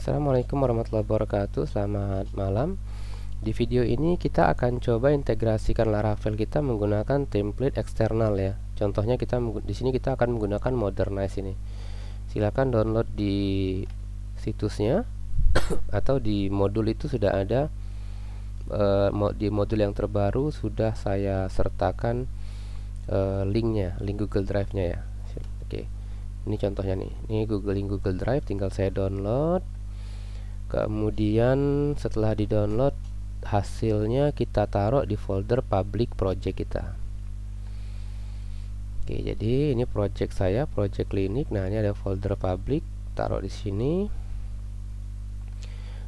Assalamualaikum warahmatullahi wabarakatuh Selamat malam Di video ini kita akan coba integrasikan Laravel kita menggunakan template eksternal ya Contohnya kita di sini kita akan menggunakan Modernize ini Silahkan download di situsnya Atau di modul itu sudah ada uh, Di modul yang terbaru sudah saya sertakan uh, linknya Link Google Drive nya ya Oke okay. Ini contohnya nih Ini Google Google Drive tinggal saya download kemudian setelah di download hasilnya kita taruh di folder public project kita oke jadi ini project saya project klinik nah ini ada folder public taruh di sini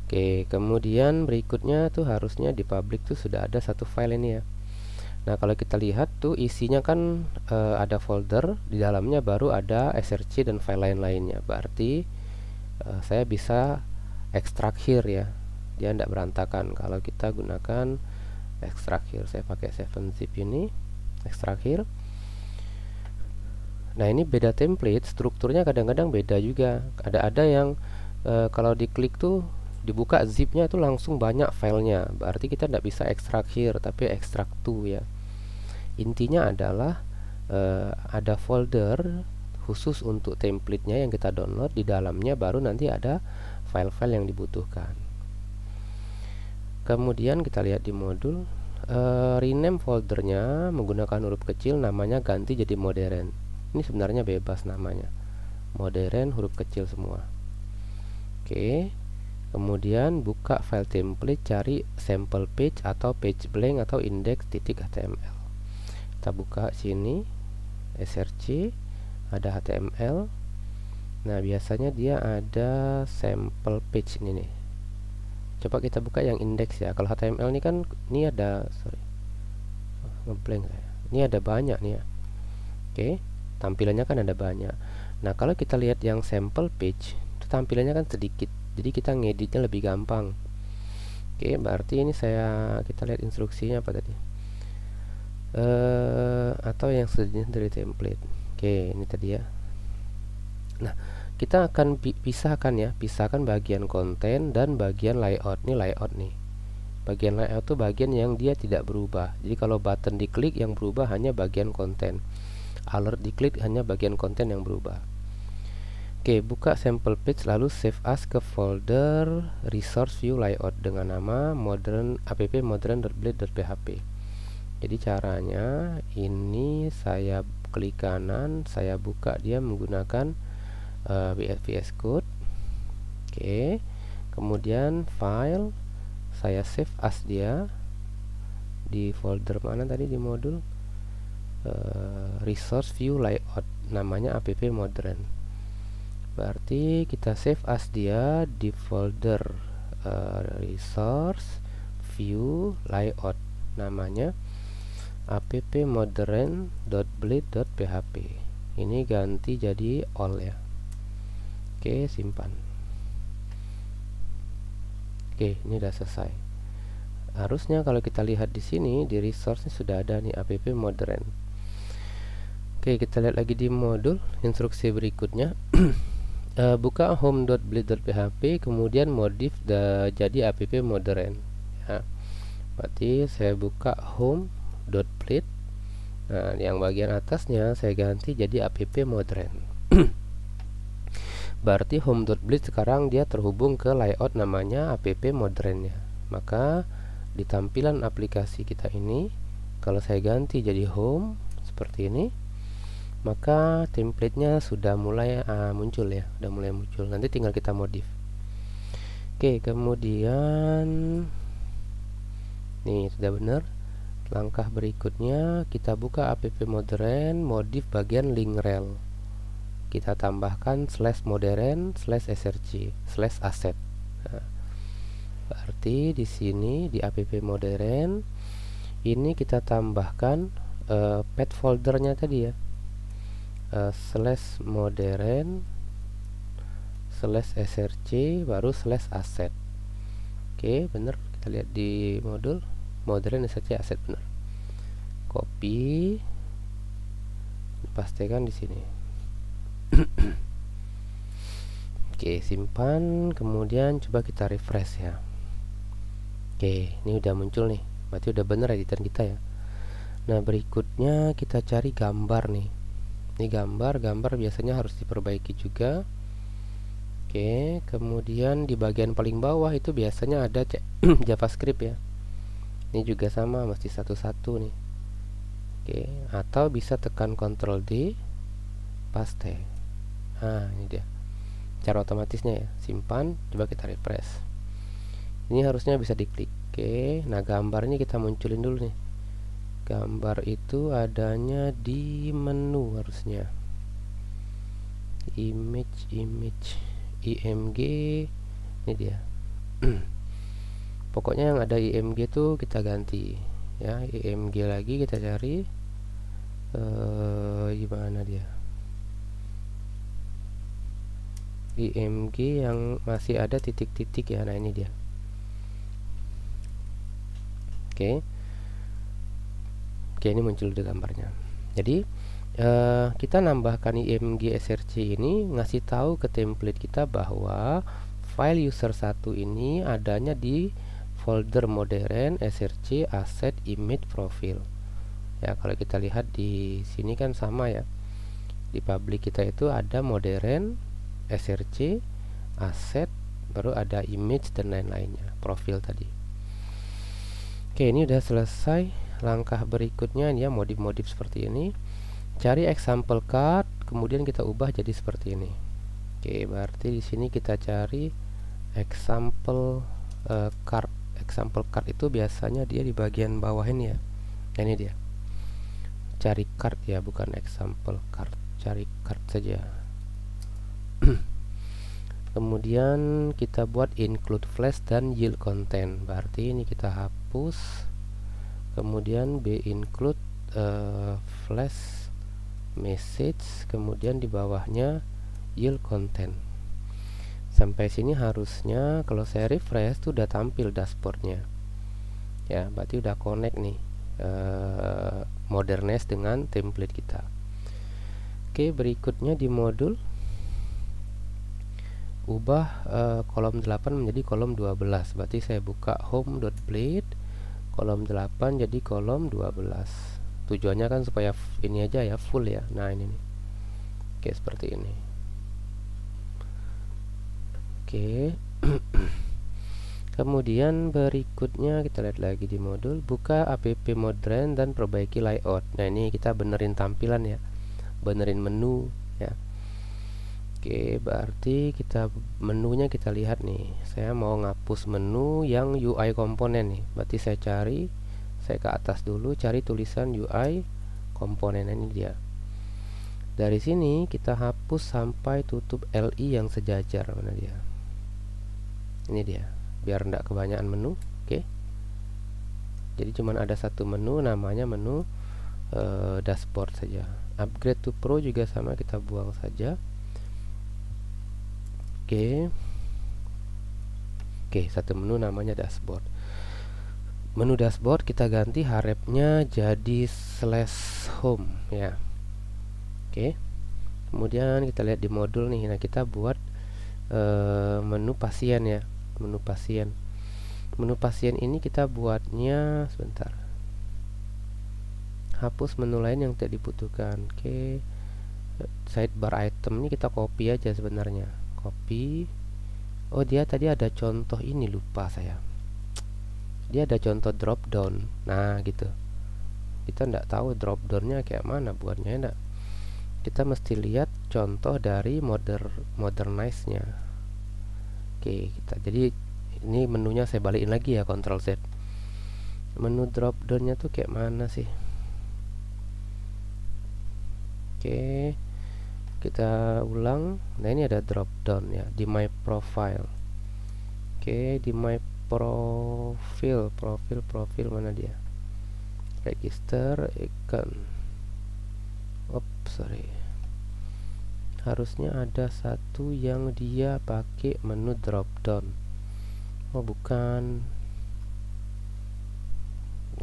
oke kemudian berikutnya tuh harusnya di public tuh sudah ada satu file ini ya Nah kalau kita lihat tuh isinya kan e, ada folder di dalamnya baru ada src dan file lain-lainnya. Berarti e, saya bisa ekstrak here ya dia tidak berantakan kalau kita gunakan ekstrak here saya pakai 7 zip ini ekstrak here nah ini beda template strukturnya kadang-kadang beda juga ada-ada yang e, kalau diklik tuh dibuka zipnya itu langsung banyak filenya berarti kita tidak bisa ekstrak here tapi ekstrak to ya intinya adalah e, ada folder khusus untuk templatenya yang kita download di dalamnya baru nanti ada file-file yang dibutuhkan kemudian kita lihat di modul e, rename foldernya menggunakan huruf kecil namanya ganti jadi modern ini sebenarnya bebas namanya modern huruf kecil semua oke kemudian buka file template cari sample page atau page blank atau index.html kita buka sini src ada html Nah, biasanya dia ada sample page ini nih. Coba kita buka yang indeks ya. Kalau HTML ini kan ini ada sorry. ngeblank saya. Ini ada banyak nih ya. Oke, tampilannya kan ada banyak. Nah, kalau kita lihat yang sample page, itu tampilannya kan sedikit. Jadi kita ngeditnya lebih gampang. Oke, berarti ini saya kita lihat instruksinya apa tadi. Eh, atau yang sejenis dari template. Oke, ini tadi ya Nah, kita akan pisahkan ya, pisahkan bagian konten dan bagian layout. nih layout nih. Bagian layout itu bagian yang dia tidak berubah. Jadi kalau button diklik yang berubah hanya bagian konten. Alert diklik hanya bagian konten yang berubah. Oke, buka sample page lalu save as ke folder resource view layout dengan nama modern app modern .php. Jadi caranya ini saya klik kanan, saya buka dia menggunakan uh, VS Code oke kemudian file saya save as dia di folder mana tadi di modul uh, resource view layout namanya app modern berarti kita save as dia di folder uh, resource view layout namanya app php. ini ganti jadi all ya oke simpan oke ini sudah selesai harusnya kalau kita lihat di sini di resource sudah ada nih app modern oke kita lihat lagi di modul instruksi berikutnya uh, buka home.blade.php kemudian modif the, jadi app modern ya. berarti saya buka home.blade nah yang bagian atasnya saya ganti jadi app modern berarti home.blitz sekarang dia terhubung ke layout namanya app modernnya maka di tampilan aplikasi kita ini kalau saya ganti jadi home seperti ini maka templatenya sudah mulai uh, muncul ya sudah mulai muncul nanti tinggal kita modif oke kemudian nih sudah benar langkah berikutnya kita buka app modern modif bagian link rel kita tambahkan slash modern slash src slash aset nah, berarti di sini di app modern ini kita tambahkan uh, pet foldernya tadi ya uh, slash modern slash src baru slash aset oke okay, bener kita lihat di modul modern src aset bener copy pastikan di sini Oke, simpan, kemudian coba kita refresh ya. Oke, ini udah muncul nih. Berarti udah bener editan kita ya. Nah, berikutnya kita cari gambar nih. Ini gambar, gambar biasanya harus diperbaiki juga. Oke, kemudian di bagian paling bawah itu biasanya ada JavaScript ya. Ini juga sama, mesti satu-satu nih. Oke, atau bisa tekan Ctrl D, paste nah ini dia cara otomatisnya ya simpan coba kita refresh ini harusnya bisa diklik oke nah gambar ini kita munculin dulu nih gambar itu adanya di menu harusnya image image img ini dia pokoknya yang ada img itu kita ganti ya img lagi kita cari eh gimana dia IMG yang masih ada titik-titik ya nah ini dia oke okay. oke okay, ini muncul di gambarnya jadi uh, kita nambahkan IMG SRC ini ngasih tahu ke template kita bahwa file user 1 ini adanya di folder modern src asset image profile ya kalau kita lihat di sini kan sama ya di public kita itu ada modern src aset baru ada image dan lain-lainnya profil tadi oke ini udah selesai langkah berikutnya ini ya modif-modif seperti ini cari example card kemudian kita ubah jadi seperti ini oke berarti di sini kita cari example uh, card example card itu biasanya dia di bagian bawah ini ya nah, ini dia cari card ya bukan example card cari card saja kemudian kita buat include flash dan yield content berarti ini kita hapus kemudian b include uh, flash message kemudian di bawahnya yield content sampai sini harusnya kalau saya refresh sudah udah tampil dashboardnya ya berarti udah connect nih uh, eh, modernes dengan template kita oke berikutnya di modul ubah uh, kolom 8 menjadi kolom 12 berarti saya buka home.plate kolom 8 jadi kolom 12 tujuannya kan supaya ini aja ya full ya nah ini nih oke seperti ini oke kemudian berikutnya kita lihat lagi di modul buka app modern dan perbaiki layout nah ini kita benerin tampilan ya benerin menu Oke, berarti kita menunya kita lihat nih. Saya mau ngapus menu yang UI komponen nih. Berarti saya cari, saya ke atas dulu cari tulisan UI komponen nah, ini dia. Dari sini kita hapus sampai tutup LI yang sejajar mana dia. Ini dia, biar tidak kebanyakan menu. Oke. Jadi cuman ada satu menu namanya menu uh, dashboard saja. Upgrade to Pro juga sama kita buang saja Oke. Oke, satu menu namanya dashboard. Menu dashboard kita ganti harapnya jadi slash home ya. Oke. Kemudian kita lihat di modul nih. Nah, kita buat uh, menu pasien ya, menu pasien. Menu pasien ini kita buatnya sebentar. Hapus menu lain yang tidak dibutuhkan. Oke. Sidebar item ini kita copy aja sebenarnya copy oh dia tadi ada contoh ini lupa saya dia ada contoh drop down nah gitu kita ndak tahu drop downnya kayak mana buatnya enggak ya kita mesti lihat contoh dari modern modernize nya oke kita jadi ini menunya saya balikin lagi ya control Z menu drop downnya tuh kayak mana sih oke okay kita ulang nah ini ada drop down ya di my profile oke okay, di my profile profil profil mana dia register icon Oops, sorry harusnya ada satu yang dia pakai menu drop down oh bukan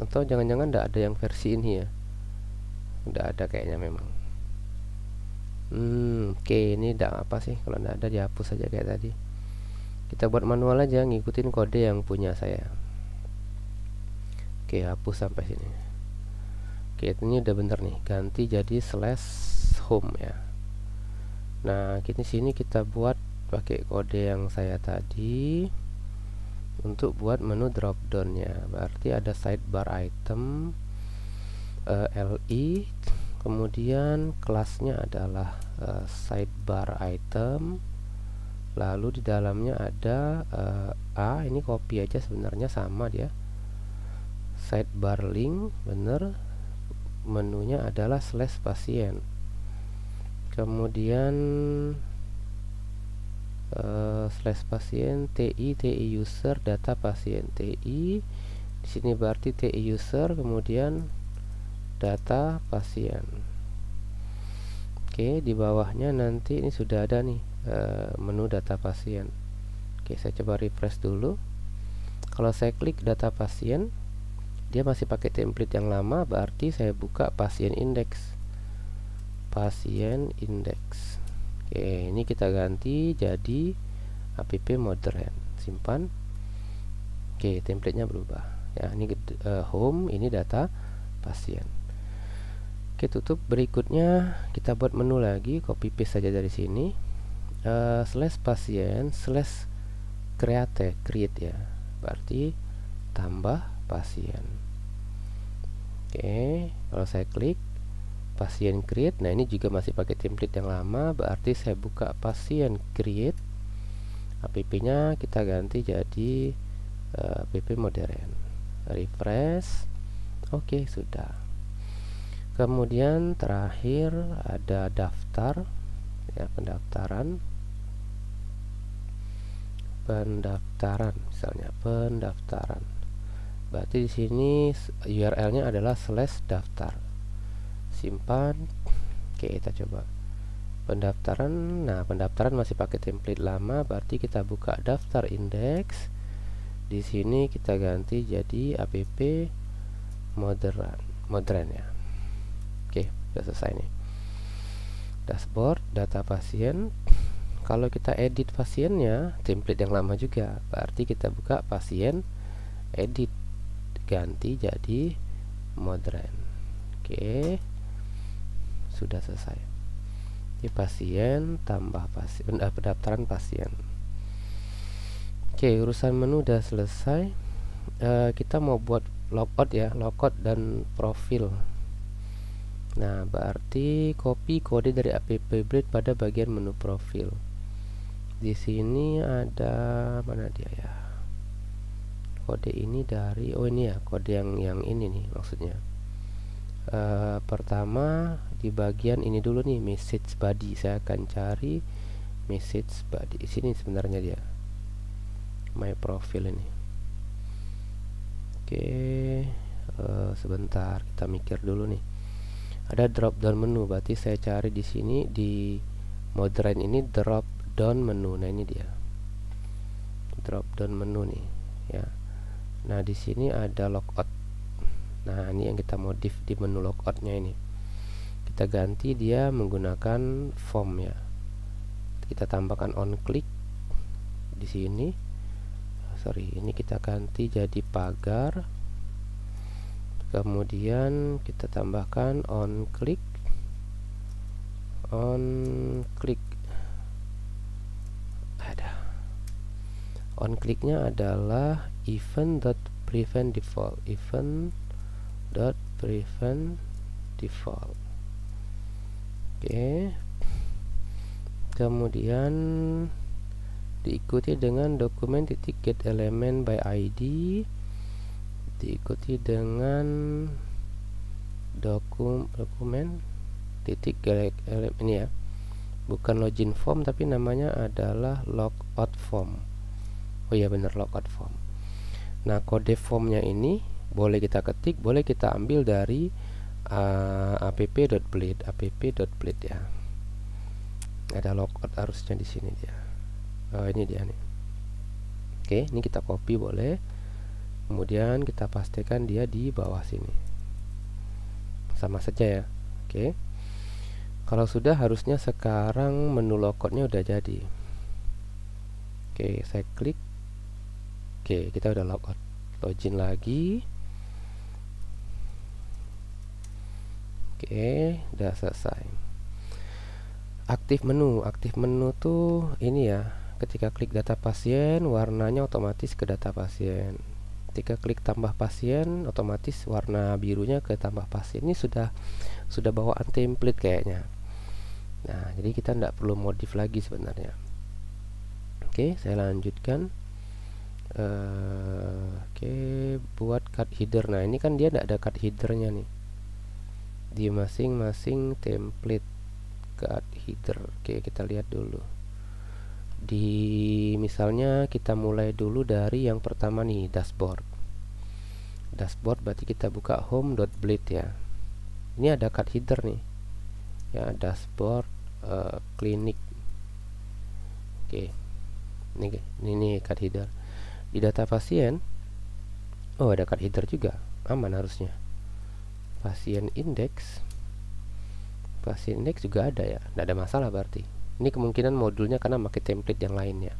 atau jangan-jangan tidak -jangan ada yang versi ini ya tidak ada kayaknya memang hmm, oke okay, ini tidak apa sih kalau tidak ada dihapus saja kayak tadi kita buat manual aja ngikutin kode yang punya saya oke okay, hapus sampai sini oke okay, ini udah bener nih ganti jadi slash home ya nah kita sini kita buat pakai kode yang saya tadi untuk buat menu drop nya berarti ada sidebar item uh, eh, LI kemudian kelasnya adalah uh, sidebar item lalu di dalamnya ada uh, A ini copy aja sebenarnya sama dia sidebar link bener menunya adalah slash pasien kemudian uh, slash pasien TI TI user data pasien TI di sini berarti TI user kemudian data pasien Oke di bawahnya nanti ini sudah ada nih e, menu data pasien Oke saya coba refresh dulu kalau saya klik data pasien dia masih pakai template yang lama berarti saya buka pasien index pasien index Oke ini kita ganti jadi app modern simpan Oke template nya berubah ya ini e, home ini data pasien Oke tutup berikutnya kita buat menu lagi copy paste saja dari sini uh, slash pasien slash create create ya berarti tambah pasien oke kalau saya klik pasien create nah ini juga masih pakai template yang lama berarti saya buka pasien create app nya kita ganti jadi uh, eh, app modern refresh oke sudah kemudian terakhir ada daftar ya pendaftaran pendaftaran misalnya pendaftaran berarti di sini URL-nya adalah slash daftar simpan oke kita coba pendaftaran nah pendaftaran masih pakai template lama berarti kita buka daftar indeks di sini kita ganti jadi app modern modern ya udah selesai nih dashboard data pasien kalau kita edit pasiennya template yang lama juga berarti kita buka pasien edit ganti jadi modern oke sudah selesai di pasien tambah pasien eh, pendaftaran pasien oke urusan menu udah selesai e, kita mau buat logout ya logout dan profil Nah, berarti copy kode dari app blade pada bagian menu profil. Di sini ada mana dia ya? Kode ini dari oh ini ya, kode yang yang ini nih maksudnya. Uh, pertama di bagian ini dulu nih message body saya akan cari message body di sini sebenarnya dia my profile ini oke okay, eh, sebentar kita mikir dulu nih ada drop down menu berarti saya cari di sini di modern ini drop down menu nah ini dia drop down menu nih ya nah di sini ada logout nah ini yang kita modif di menu logoutnya ini kita ganti dia menggunakan form ya kita tambahkan on click di sini sorry ini kita ganti jadi pagar kemudian kita tambahkan on click on click ada on clicknya adalah event dot prevent default event dot prevent default oke okay. kemudian diikuti dengan dokumen titik get element by id diikuti dengan dokum dokumen titik gelek ini ya bukan login form tapi namanya adalah logout form oh ya benar logout form nah kode formnya ini boleh kita ketik boleh kita ambil dari uh, app.blade app.blade ya ada logout harusnya di sini dia oh, ini dia nih oke ini kita copy boleh kemudian kita pastikan dia di bawah sini sama saja ya oke kalau sudah harusnya sekarang menu lockoutnya udah jadi oke saya klik oke kita udah logout login lagi Oke, udah selesai. Aktif menu, aktif menu tuh ini ya. Ketika klik data pasien, warnanya otomatis ke data pasien ketika klik tambah pasien otomatis warna birunya ke tambah pasien ini sudah sudah bawaan template kayaknya nah jadi kita tidak perlu modif lagi sebenarnya oke saya lanjutkan uh, oke buat card header nah ini kan dia tidak ada card headernya nih di masing-masing template card header oke kita lihat dulu di misalnya kita mulai dulu dari yang pertama nih dashboard dashboard berarti kita buka blade ya ini ada card header nih ya dashboard uh, klinik oke okay. ini ini card header di data pasien oh ada card header juga aman harusnya pasien index pasien index juga ada ya tidak ada masalah berarti ini kemungkinan modulnya karena pakai template yang lainnya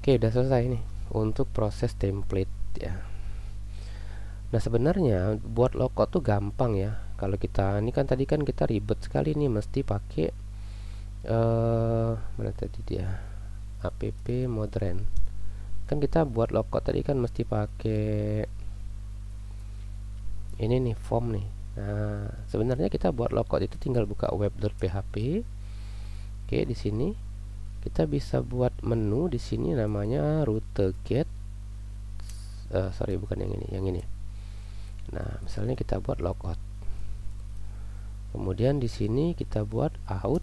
oke udah selesai nih untuk proses template ya nah sebenarnya buat logo tuh gampang ya kalau kita ini kan tadi kan kita ribet sekali nih mesti pakai uh, eh, mana tadi dia app modern kan kita buat logo tadi kan mesti pakai ini nih form nih nah sebenarnya kita buat logo itu tinggal buka web.php Oke, di sini kita bisa buat menu di sini namanya route get. Uh, eh, sorry, bukan yang ini, yang ini. Nah, misalnya kita buat logout. Kemudian di sini kita buat out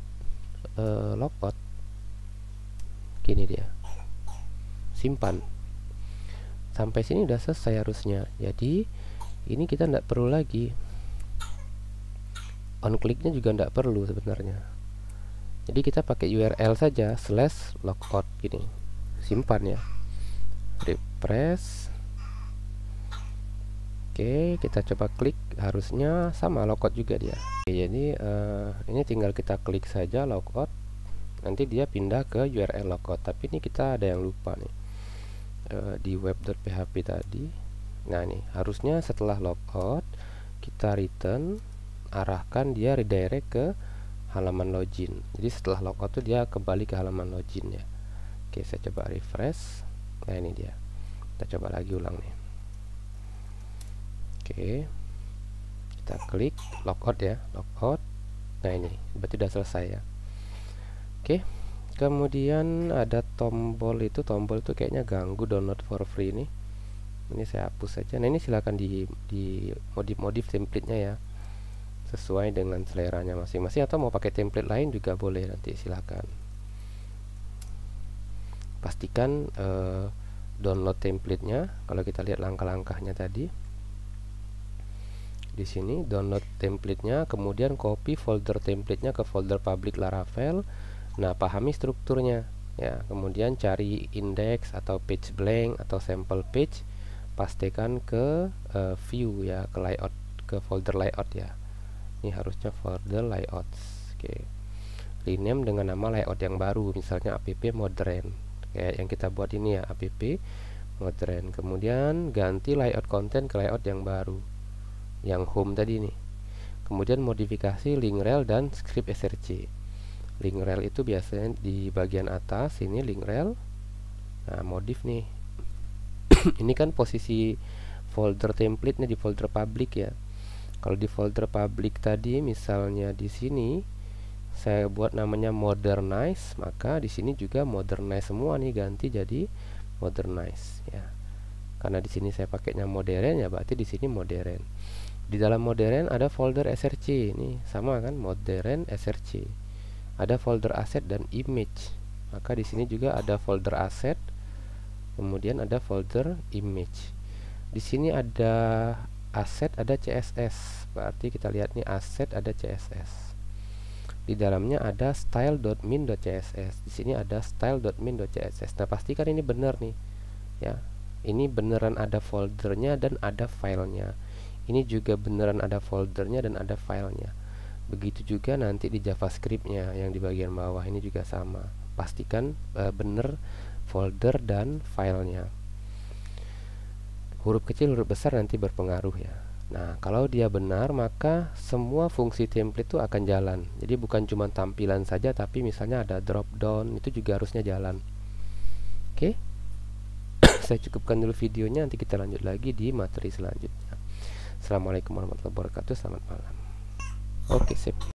uh, logout. Gini dia. Simpan. Sampai sini udah selesai harusnya. Jadi ini kita tidak perlu lagi on kliknya juga tidak perlu sebenarnya jadi kita pakai URL saja slash logout gini simpan ya refresh Oke, kita coba klik. Harusnya sama logout juga dia. Oke, jadi uh, ini tinggal kita klik saja logout. Nanti dia pindah ke URL logout. Tapi ini kita ada yang lupa nih. Uh, di web.php tadi. Nah, ini harusnya setelah logout kita return arahkan dia redirect ke halaman login jadi setelah logout tuh dia kembali ke halaman login ya oke saya coba refresh nah ini dia kita coba lagi ulang nih oke kita klik logout ya logout nah ini berarti sudah selesai ya oke kemudian ada tombol itu tombol itu kayaknya ganggu download for free ini. ini saya hapus saja nah ini silahkan di, di modif modif template nya ya sesuai dengan seleranya masing-masing atau mau pakai template lain juga boleh nanti silakan pastikan uh, download templatenya kalau kita lihat langkah-langkahnya tadi di sini download templatenya kemudian copy folder templatenya ke folder public laravel nah pahami strukturnya ya kemudian cari index atau page blank atau sample page pastikan ke uh, view ya ke layout ke folder layout ya ini harusnya folder layouts oke okay. rename dengan nama layout yang baru misalnya app modern kayak yang kita buat ini ya app modern kemudian ganti layout konten ke layout yang baru yang home tadi nih kemudian modifikasi link rel dan script src link rel itu biasanya di bagian atas ini link rel nah modif nih ini kan posisi folder template nya di folder public ya kalau di folder public tadi misalnya di sini saya buat namanya modernize maka di sini juga modernize semua nih ganti jadi modernize ya karena di sini saya pakainya modern ya berarti di sini modern di dalam modern ada folder src ini sama kan modern src ada folder asset dan image maka di sini juga ada folder asset, kemudian ada folder image di sini ada aset ada CSS berarti kita lihat nih aset ada CSS di dalamnya ada style.min.css di sini ada style.min.css nah pastikan ini benar nih ya ini beneran ada foldernya dan ada filenya ini juga beneran ada foldernya dan ada filenya begitu juga nanti di javascriptnya yang di bagian bawah ini juga sama pastikan uh, bener folder dan filenya huruf kecil huruf besar nanti berpengaruh ya Nah kalau dia benar maka semua fungsi template itu akan jalan Jadi bukan cuma tampilan saja tapi misalnya ada drop down itu juga harusnya jalan Oke okay? Saya cukupkan dulu videonya nanti kita lanjut lagi di materi selanjutnya Assalamualaikum warahmatullahi wabarakatuh selamat malam Oke okay, sip